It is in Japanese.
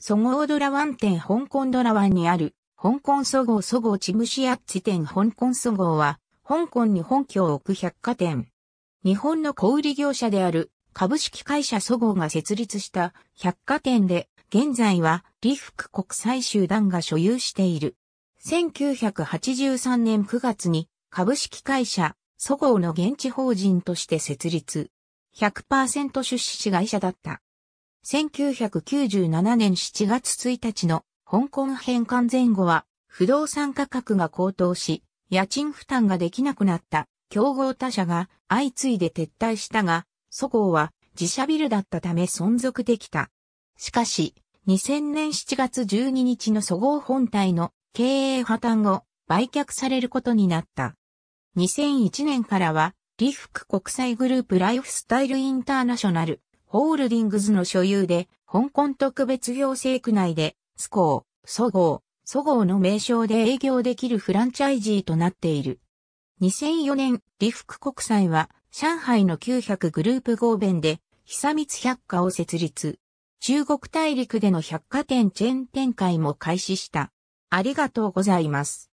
ソゴうドラワン店香港ドラワンにある、香港ソゴソゴチムシアッチ店香港ソゴは、香港に本拠を置く百貨店。日本の小売業者である株式会社ソゴが設立した百貨店で、現在は利福国際集団が所有している。1983年9月に株式会社ソゴの現地法人として設立。100%出資会社だった。1997年7月1日の香港返還前後は不動産価格が高騰し、家賃負担ができなくなった競合他社が相次いで撤退したが、祖号は自社ビルだったため存続できた。しかし、2000年7月12日の祖号本体の経営破綻後、売却されることになった。2001年からは、リフク国際グループライフスタイルインターナショナルホールディングズの所有で、香港特別行政区内で、スコー、ソゴー、ソゴーの名称で営業できるフランチャイジーとなっている。2004年、リフク国際は、上海の900グループ合弁で、久光百貨を設立。中国大陸での百貨店チェーン展開も開始した。ありがとうございます。